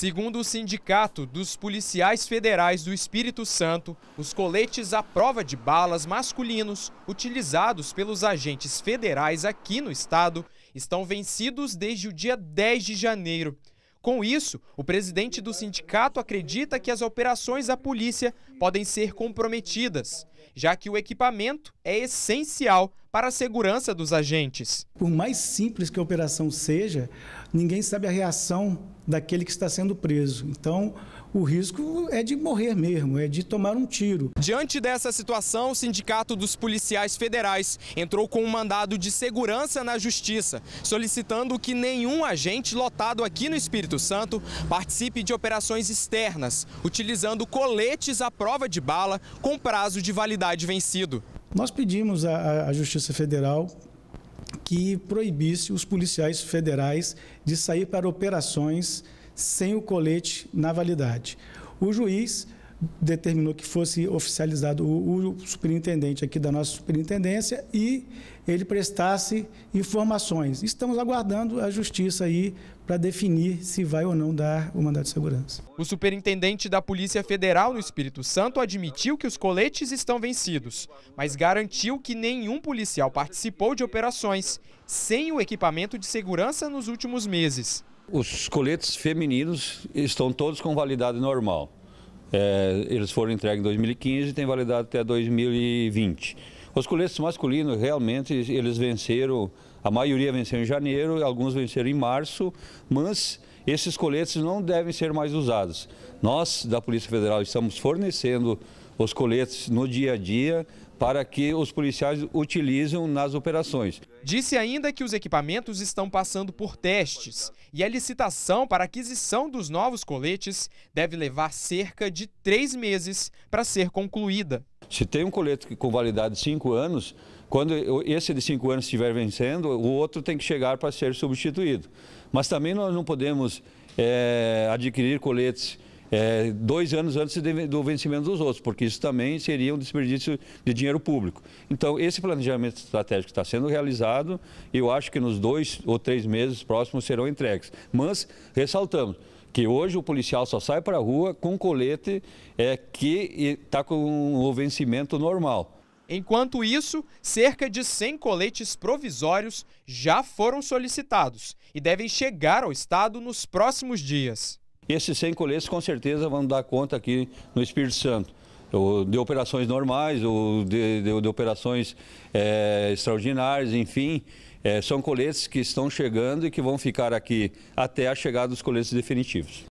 Segundo o Sindicato dos Policiais Federais do Espírito Santo, os coletes à prova de balas masculinos utilizados pelos agentes federais aqui no estado estão vencidos desde o dia 10 de janeiro. Com isso, o presidente do sindicato acredita que as operações da polícia podem ser comprometidas, já que o equipamento é essencial para a segurança dos agentes. Por mais simples que a operação seja, ninguém sabe a reação daquele que está sendo preso. Então, o risco é de morrer mesmo, é de tomar um tiro. Diante dessa situação, o Sindicato dos Policiais Federais entrou com um mandado de segurança na Justiça, solicitando que nenhum agente lotado aqui no Espírito Santo participe de operações externas, utilizando coletes à prova de bala com prazo de validade vencido. Nós pedimos à, à Justiça Federal que proibisse os policiais federais de sair para operações sem o colete na validade. O juiz determinou que fosse oficializado o, o, superintendente aqui da nossa superintendência e ele prestasse informações. Estamos aguardando a justiça aí para definir se vai ou não dar o mandado de segurança. O superintendente da Polícia Federal no Espírito Santo admitiu que os coletes estão vencidos, mas garantiu que nenhum policial participou de operações sem o equipamento de segurança nos últimos meses. Os coletes femininos estão todos com validade normal. É, eles foram entregues em 2015 e têm validade até 2020. Os coletes masculinos, realmente, eles venceram, a maioria venceu em janeiro, alguns venceram em março, mas esses coletes não devem ser mais usados. Nós, da Polícia Federal, estamos fornecendo os coletes no dia a dia para que os policiais utilizem nas operações. Disse ainda que os equipamentos estão passando por testes e a licitação para aquisição dos novos coletes deve levar cerca de três meses para ser concluída. Se tem um colete com validade de cinco anos, quando esse de cinco anos estiver vencendo, o outro tem que chegar para ser substituído. Mas também nós não podemos é, adquirir coletes é, dois anos antes do vencimento dos outros, porque isso também seria um desperdício de dinheiro público. Então, esse planejamento estratégico está sendo realizado, e eu acho que nos dois ou três meses próximos serão entregues. Mas, ressaltamos, que hoje o policial só sai para a rua com colete é, que está com o vencimento normal. Enquanto isso, cerca de 100 coletes provisórios já foram solicitados e devem chegar ao Estado nos próximos dias. Esses 100 coletes com certeza vão dar conta aqui no Espírito Santo. Ou de operações normais, ou de, de, de operações é, extraordinárias, enfim. É, são coletes que estão chegando e que vão ficar aqui até a chegada dos coletes definitivos.